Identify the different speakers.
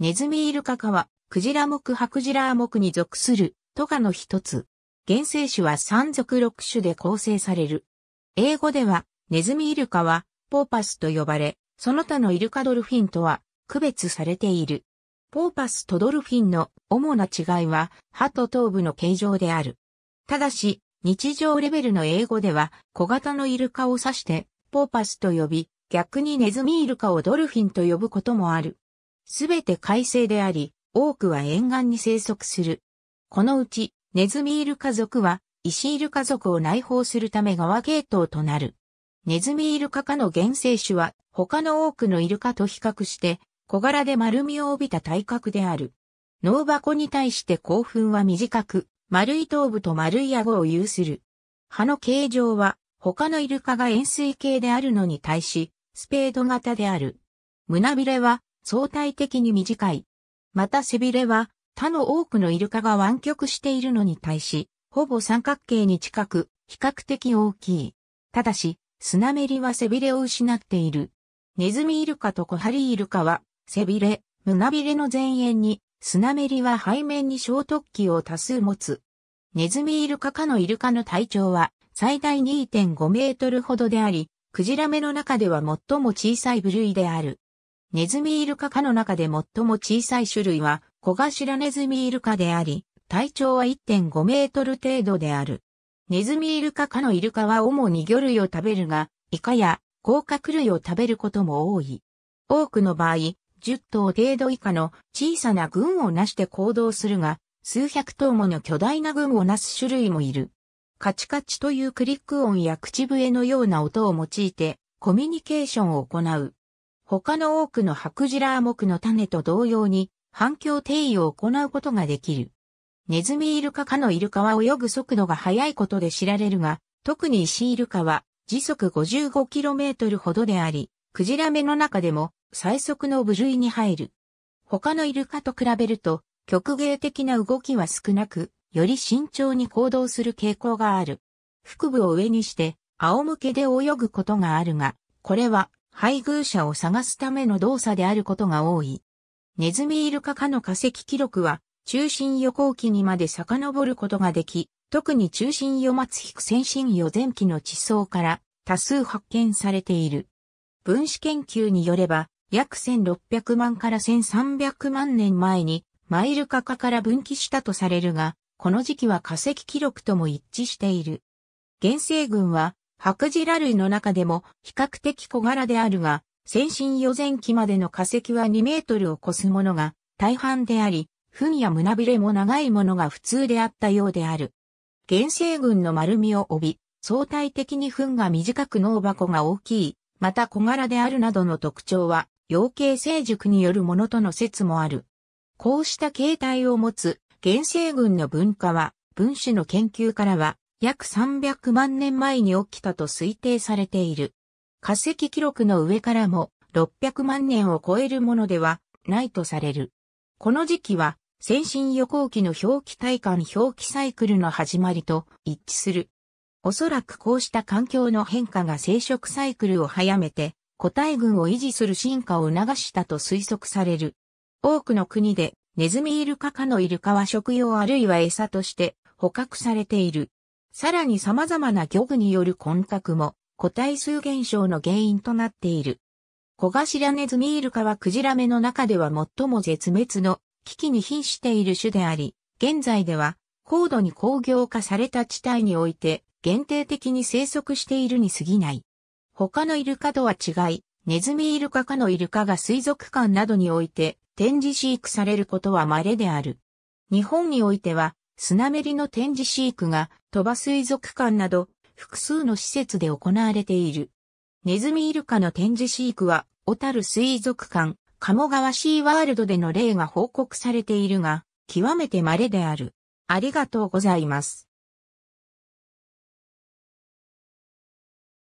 Speaker 1: ネズミイルカ科は、クジラ目ハクジラ目に属する、トカの一つ。原生種は三属六種で構成される。英語では、ネズミイルカは、ポーパスと呼ばれ、その他のイルカドルフィンとは、区別されている。ポーパスとドルフィンの主な違いは、歯と頭部の形状である。ただし、日常レベルの英語では、小型のイルカを指して、ポーパスと呼び、逆にネズミイルカをドルフィンと呼ぶこともある。すべて海生であり、多くは沿岸に生息する。このうち、ネズミイルカ族は、イシイルカ族を内包するため側系統となる。ネズミイルカ科の原生種は、他の多くのイルカと比較して、小柄で丸みを帯びた体格である。脳箱に対して興奮は短く、丸い頭部と丸い顎を有する。葉の形状は、他のイルカが円錐形であるのに対し、スペード型である。胸びれは、相対的に短い。また背びれは他の多くのイルカが湾曲しているのに対し、ほぼ三角形に近く、比較的大きい。ただし、スナメリは背びれを失っている。ネズミイルカとコハリイルカは、背びれ、胸びれの前縁に、スナメリは背面に小突起を多数持つ。ネズミイルカ科のイルカの体長は、最大2.5メートルほどであり、クジラ目の中では最も小さい部類である。ネズミイルカ科の中で最も小さい種類は、小頭ネズミイルカであり、体長は1.5メートル程度である。ネズミイルカ科のイルカは主に魚類を食べるが、イカや甲殻類を食べることも多い。多くの場合、10頭程度以下の小さな群をなして行動するが、数百頭もの巨大な群をなす種類もいる。カチカチというクリック音や口笛のような音を用いてコミュニケーションを行う。他の多くのハクジラー木の種と同様に反響定位を行うことができる。ネズミイルカ科のイルカは泳ぐ速度が速いことで知られるが、特にシイルカは時速 55km ほどであり、クジラ目の中でも最速の部類に入る。他のイルカと比べると極芸的な動きは少なく、より慎重に行動する傾向がある。腹部を上にして仰向けで泳ぐことがあるが、これは配偶者を探すための動作であることが多い。ネズミイルカ科の化石記録は、中心予行期にまで遡ることができ、特に中心予末く先進予前期の地層から多数発見されている。分子研究によれば、約1600万から1300万年前にマイルカ科から分岐したとされるが、この時期は化石記録とも一致している。原生群は白磁羅類の中でも比較的小柄であるが、先進予前期までの化石は2メートルを超すものが大半であり、糞や胸びれも長いものが普通であったようである。原生群の丸みを帯び、相対的に糞が短く脳箱が大きい、また小柄であるなどの特徴は、養鶏成熟によるものとの説もある。こうした形態を持つ原生群の文化は、分子の研究からは約300万年前に起きたと推定されている。化石記録の上からも600万年を超えるものではないとされる。この時期は先進予行期の表記体感表記サイクルの始まりと一致する。おそらくこうした環境の変化が生殖サイクルを早めて個体群を維持する進化を促したと推測される。多くの国でネズミイルカかのイルカは食用あるいは餌として捕獲されている。さらに様々な漁具による混濁も個体数減少の原因となっている。小頭ネズミイルカはクジラ目の中では最も絶滅の危機に瀕している種であり、現在では高度に工業化された地帯において限定的に生息しているに過ぎない。他のイルカとは違い、ネズミイルカ科のイルカが水族館などにおいて展示飼育されることは稀である。日本においてはスナメリの展示飼育が鳥羽水族館など複数の施設で行われている。ネズミイルカの展示飼育は、小樽水族館、鴨川シーワールドでの例が報告されているが、極めて稀である。ありがとうございます。